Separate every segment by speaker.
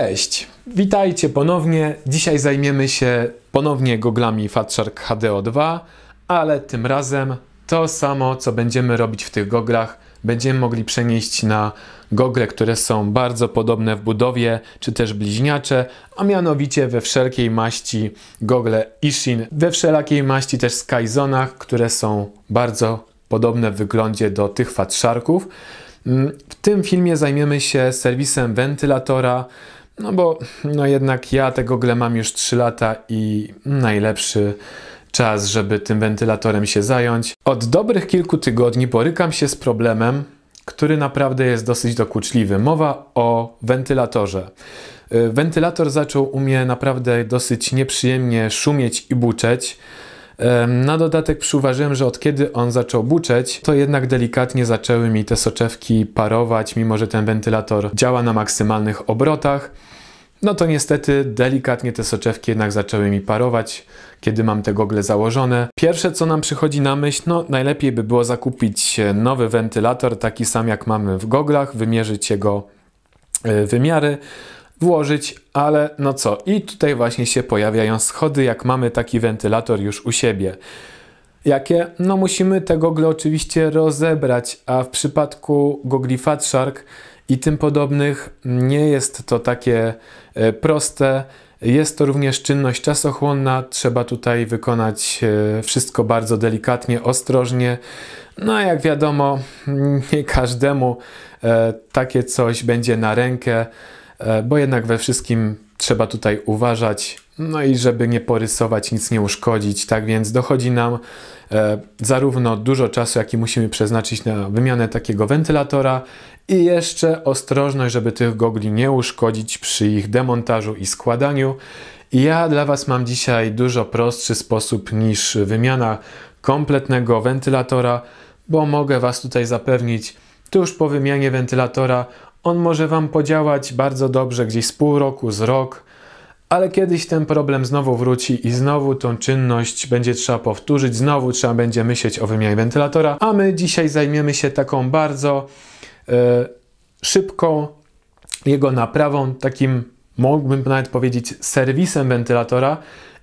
Speaker 1: Cześć! Witajcie ponownie. Dzisiaj zajmiemy się ponownie goglami Fatshark HDO2, ale tym razem to samo, co będziemy robić w tych goglach, będziemy mogli przenieść na gogle, które są bardzo podobne w budowie, czy też bliźniacze, a mianowicie we wszelkiej maści gogle Ishin, we wszelakiej maści też Skyzonach, które są bardzo podobne w wyglądzie do tych Fatsharków. Mm, w tym filmie zajmiemy się serwisem wentylatora, no bo no jednak ja tego gle mam już 3 lata i najlepszy czas, żeby tym wentylatorem się zająć. Od dobrych kilku tygodni borykam się z problemem, który naprawdę jest dosyć dokuczliwy. Mowa o wentylatorze. Y, wentylator zaczął u mnie naprawdę dosyć nieprzyjemnie szumieć i buczeć. Na dodatek przyuważyłem, że od kiedy on zaczął buczeć, to jednak delikatnie zaczęły mi te soczewki parować, mimo że ten wentylator działa na maksymalnych obrotach. No to niestety delikatnie te soczewki jednak zaczęły mi parować, kiedy mam te gogle założone. Pierwsze co nam przychodzi na myśl, no najlepiej by było zakupić nowy wentylator, taki sam jak mamy w goglach, wymierzyć jego e, wymiary, włożyć, ale no co, i tutaj właśnie się pojawiają schody, jak mamy taki wentylator już u siebie. Jakie? No musimy te gogle oczywiście rozebrać, a w przypadku gogli Fat Shark i tym podobnych nie jest to takie e, proste. Jest to również czynność czasochłonna, trzeba tutaj wykonać e, wszystko bardzo delikatnie, ostrożnie. No a jak wiadomo, nie każdemu e, takie coś będzie na rękę. E, bo jednak we wszystkim trzeba tutaj uważać, no i żeby nie porysować, nic nie uszkodzić. Tak więc dochodzi nam e, zarówno dużo czasu, jaki musimy przeznaczyć na wymianę takiego wentylatora i jeszcze ostrożność, żeby tych gogli nie uszkodzić przy ich demontażu i składaniu. I ja dla Was mam dzisiaj dużo prostszy sposób niż wymiana kompletnego wentylatora, bo mogę Was tutaj zapewnić, tuż po wymianie wentylatora on może Wam podziałać bardzo dobrze gdzieś z pół roku, z rok, ale kiedyś ten problem znowu wróci i znowu tą czynność będzie trzeba powtórzyć, znowu trzeba będzie myśleć o wymianie wentylatora, a my dzisiaj zajmiemy się taką bardzo y, szybką jego naprawą, takim mógłbym nawet powiedzieć serwisem wentylatora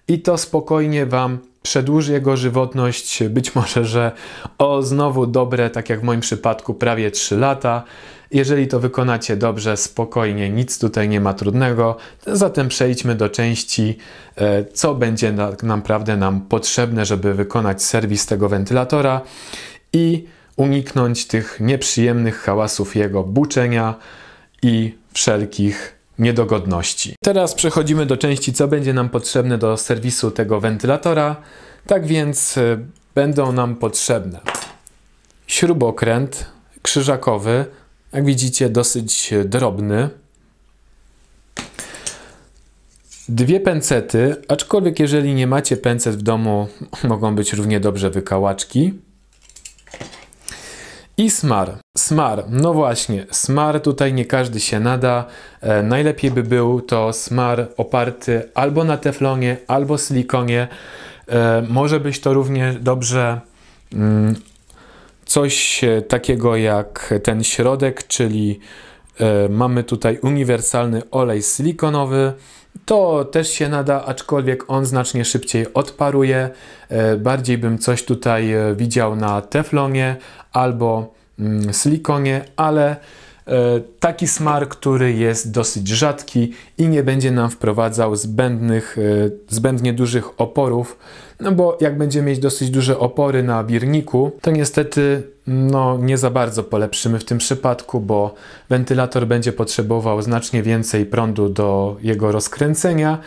Speaker 1: i to spokojnie Wam przedłuży jego żywotność, być może, że o znowu dobre, tak jak w moim przypadku, prawie 3 lata. Jeżeli to wykonacie dobrze, spokojnie, nic tutaj nie ma trudnego. Zatem przejdźmy do części, e, co będzie naprawdę nam potrzebne, żeby wykonać serwis tego wentylatora i uniknąć tych nieprzyjemnych hałasów jego buczenia i wszelkich niedogodności. Teraz przechodzimy do części, co będzie nam potrzebne do serwisu tego wentylatora. Tak więc y, będą nam potrzebne śrubokręt krzyżakowy, jak widzicie dosyć y, drobny, dwie pęcety, aczkolwiek jeżeli nie macie pęcet w domu, mogą być równie dobrze wykałaczki, i smar. Smar, no właśnie, smar tutaj nie każdy się nada. E, najlepiej by był to smar oparty albo na teflonie, albo silikonie. E, może być to również dobrze mm, coś e, takiego jak ten środek, czyli e, mamy tutaj uniwersalny olej silikonowy, to też się nada, aczkolwiek on znacznie szybciej odparuje. E, bardziej bym coś tutaj e, widział na teflonie albo mm, silikonie, ale E, taki smar, który jest dosyć rzadki i nie będzie nam wprowadzał zbędnych, e, zbędnie dużych oporów, no bo jak będziemy mieć dosyć duże opory na bierniku, to niestety no, nie za bardzo polepszymy w tym przypadku, bo wentylator będzie potrzebował znacznie więcej prądu do jego rozkręcenia.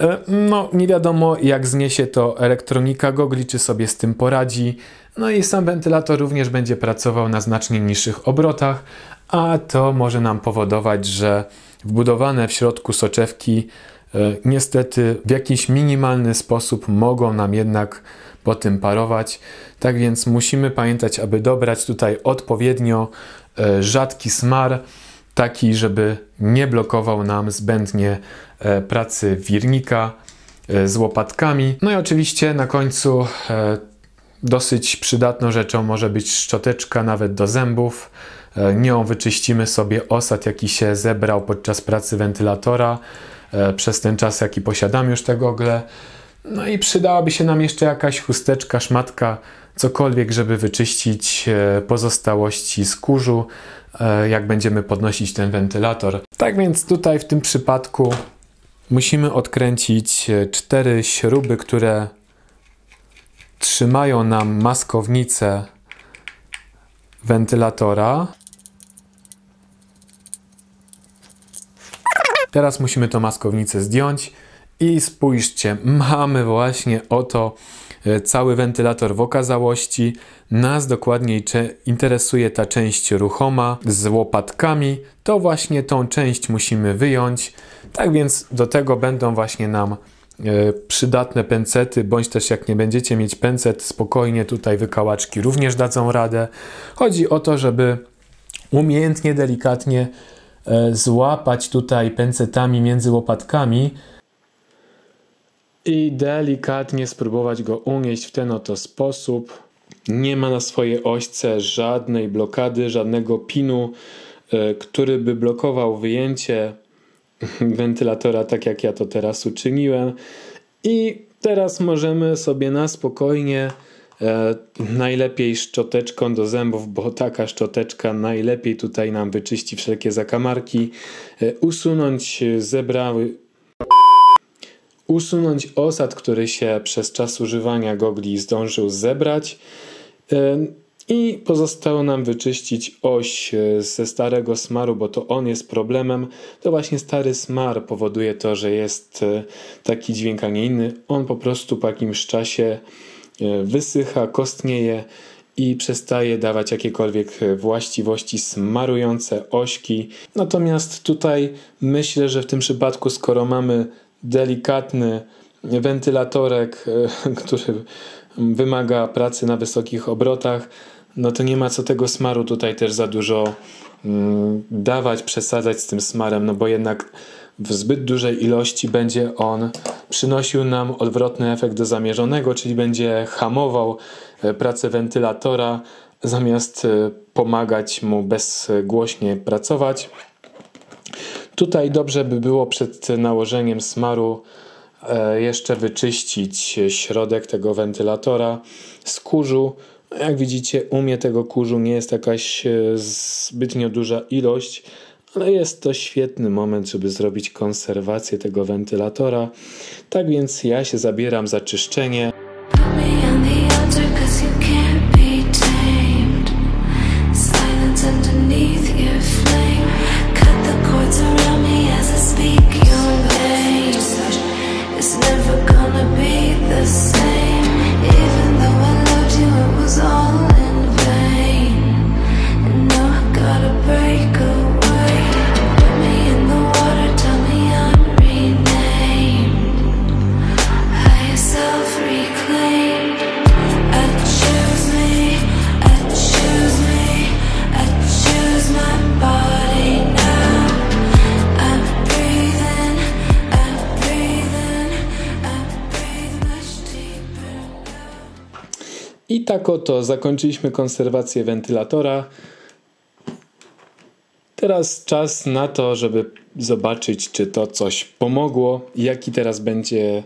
Speaker 1: E, no, nie wiadomo jak zniesie to elektronika gogli, czy sobie z tym poradzi. No i sam wentylator również będzie pracował na znacznie niższych obrotach, a to może nam powodować, że wbudowane w środku soczewki e, niestety w jakiś minimalny sposób mogą nam jednak po tym parować. Tak więc musimy pamiętać, aby dobrać tutaj odpowiednio e, rzadki smar, taki, żeby nie blokował nam zbędnie e, pracy wirnika z łopatkami. No i oczywiście na końcu dosyć przydatną rzeczą może być szczoteczka nawet do zębów. E, nią wyczyścimy sobie osad, jaki się zebrał podczas pracy wentylatora e, przez ten czas, jaki posiadam już te gogle. No i przydałaby się nam jeszcze jakaś chusteczka, szmatka, cokolwiek, żeby wyczyścić e, pozostałości z kurzu, jak będziemy podnosić ten wentylator. Tak więc tutaj w tym przypadku musimy odkręcić cztery śruby, które trzymają nam maskownicę wentylatora. Teraz musimy to maskownicę zdjąć i spójrzcie, mamy właśnie oto e, cały wentylator w okazałości. Nas dokładniej interesuje ta część ruchoma z łopatkami. To właśnie tą część musimy wyjąć. Tak więc do tego będą właśnie nam e, przydatne pęcety, bądź też jak nie będziecie mieć pęcet, spokojnie tutaj wykałaczki również dadzą radę. Chodzi o to, żeby umiejętnie, delikatnie E, złapać tutaj pęcetami między łopatkami i delikatnie spróbować go unieść w ten oto sposób. Nie ma na swojej ośce żadnej blokady, żadnego pinu, e, który by blokował wyjęcie wentylatora, tak jak ja to teraz uczyniłem. I teraz możemy sobie na spokojnie E, najlepiej szczoteczką do zębów, bo taka szczoteczka najlepiej tutaj nam wyczyści wszelkie zakamarki, e, usunąć zebrały usunąć osad, który się przez czas używania gogli zdążył zebrać e, i pozostało nam wyczyścić oś ze starego smaru, bo to on jest problemem. To właśnie stary smar powoduje to, że jest taki dźwięk, a nie inny. On po prostu po jakimś czasie E, wysycha, kostnieje i przestaje dawać jakiekolwiek e, właściwości smarujące ośki. Natomiast tutaj myślę, że w tym przypadku, skoro mamy delikatny wentylatorek, e, który wymaga pracy na wysokich obrotach, no to nie ma co tego smaru tutaj też za dużo mm, dawać, przesadzać z tym smarem, no bo jednak w zbyt dużej ilości będzie on przynosił nam odwrotny efekt do zamierzonego, czyli będzie hamował e, pracę wentylatora zamiast e, pomagać mu bezgłośnie pracować. Tutaj dobrze by było przed nałożeniem smaru e, jeszcze wyczyścić środek tego wentylatora z kurzu. No, jak widzicie, u mnie tego kurzu nie jest jakaś zbytnio duża ilość, ale no jest to świetny moment, żeby zrobić konserwację tego wentylatora. Tak więc ja się zabieram za czyszczenie. tak oto zakończyliśmy konserwację wentylatora. Teraz czas na to, żeby zobaczyć, czy to coś pomogło, jaki teraz będzie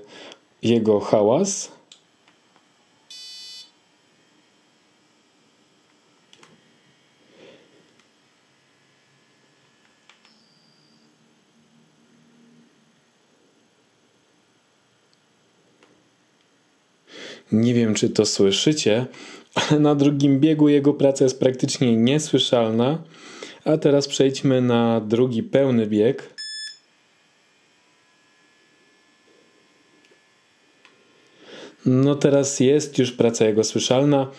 Speaker 1: jego hałas. Nie wiem, czy to słyszycie, ale na drugim biegu jego praca jest praktycznie niesłyszalna. A teraz przejdźmy na drugi pełny bieg. No teraz jest już praca jego słyszalna,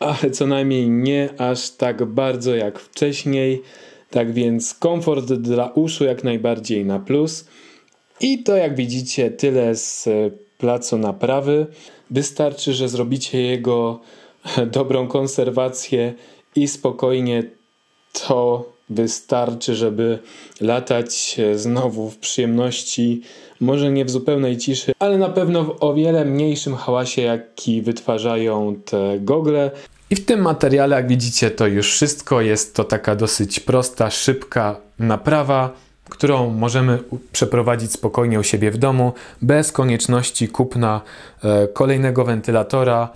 Speaker 1: ale co najmniej nie aż tak bardzo jak wcześniej. Tak więc komfort dla uszu jak najbardziej na plus. I to jak widzicie tyle z placu naprawy. Wystarczy, że zrobicie jego dobrą konserwację i spokojnie to wystarczy, żeby latać e, znowu w przyjemności, może nie w zupełnej ciszy, ale na pewno w o wiele mniejszym hałasie, jaki wytwarzają te gogle. I w tym materiale, jak widzicie, to już wszystko. Jest to taka dosyć prosta, szybka naprawa którą możemy przeprowadzić spokojnie u siebie w domu, bez konieczności kupna e, kolejnego wentylatora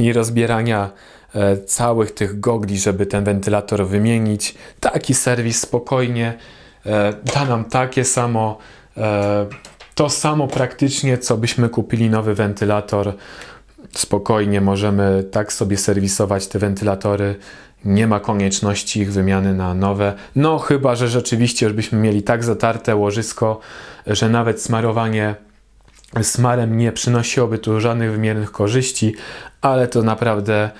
Speaker 1: i rozbierania e, całych tych gogli, żeby ten wentylator wymienić. Taki serwis spokojnie e, da nam takie samo, to samo praktycznie, co byśmy kupili nowy wentylator. Spokojnie możemy tak sobie serwisować te wentylatory, nie ma konieczności ich wymiany na nowe. No, chyba że rzeczywiście już byśmy mieli tak zatarte łożysko, że nawet smarowanie smarem nie przynosiłoby tu żadnych wymiernych korzyści, ale to naprawdę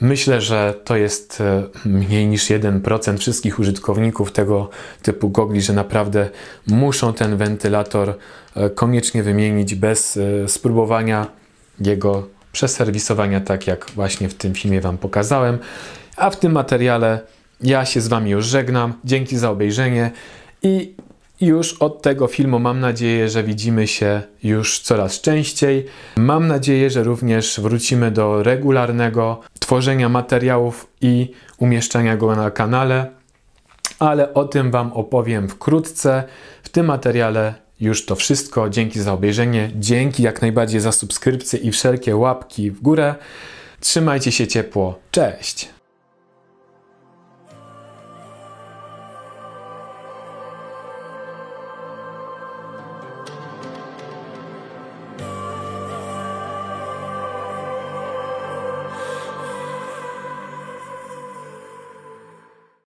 Speaker 1: myślę, że to jest e, mniej niż 1% wszystkich użytkowników tego typu gogli, że naprawdę muszą ten wentylator e, koniecznie wymienić bez e, spróbowania jego przeserwisowania, tak jak właśnie w tym filmie Wam pokazałem. A w tym materiale ja się z Wami już żegnam. Dzięki za obejrzenie i już od tego filmu mam nadzieję, że widzimy się już coraz częściej. Mam nadzieję, że również wrócimy do regularnego tworzenia materiałów i umieszczania go na kanale, ale o tym Wam opowiem wkrótce w tym materiale już to wszystko. Dzięki za obejrzenie, dzięki jak najbardziej za subskrypcję i wszelkie łapki w górę. Trzymajcie się ciepło. Cześć!